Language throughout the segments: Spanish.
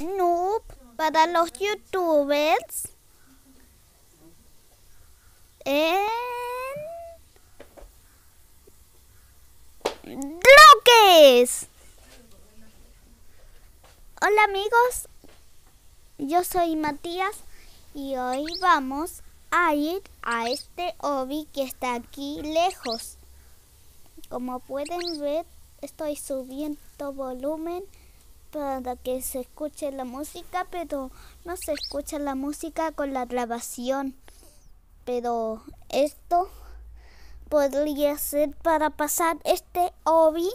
Noob para los youtubers en bloques. Hola amigos, yo soy Matías y hoy vamos a ir a este hobby que está aquí lejos. Como pueden ver, estoy subiendo volumen para que se escuche la música, pero no se escucha la música con la grabación. Pero esto podría ser para pasar este obi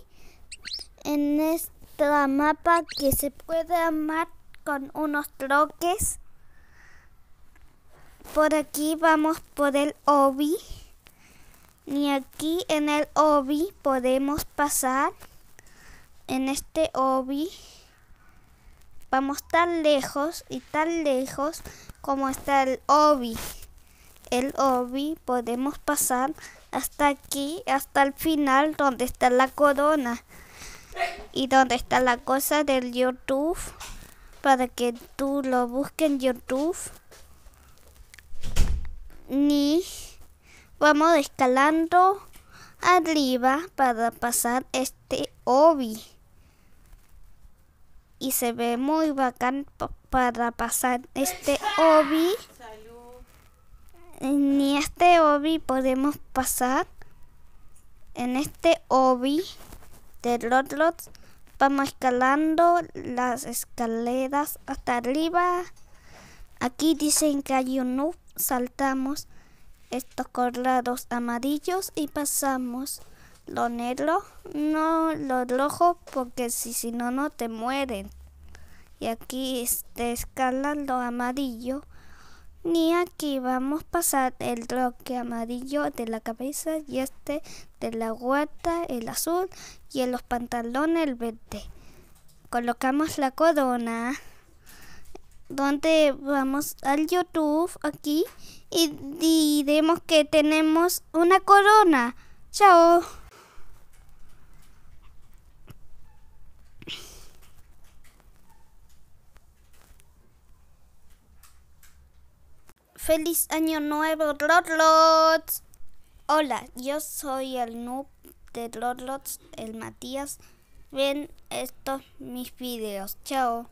en esta mapa que se puede armar con unos troques. Por aquí vamos por el obi. Y aquí en el obi podemos pasar en este obi Vamos tan lejos y tan lejos como está el obi. El obi podemos pasar hasta aquí, hasta el final donde está la corona y donde está la cosa del YouTube para que tú lo busques en YouTube. Ni vamos escalando arriba para pasar este obi y se ve muy bacán para pasar este obi. Ni este obi podemos pasar. En este obi de Rotlot vamos escalando las escaleras hasta arriba. Aquí dicen que hay un noob. Saltamos estos colados amarillos y pasamos lo negro, no lo rojo, porque si, si no, no te mueren. Y aquí te escalan lo amarillo. ni aquí vamos a pasar el roque amarillo de la cabeza y este de la guata, el azul y en los pantalones el verde. Colocamos la corona donde vamos al YouTube aquí y diremos que tenemos una corona. Chao. ¡Feliz Año Nuevo, Rotlots! Hola, yo soy el noob de Rotlots, el Matías. Ven estos mis videos. Chao.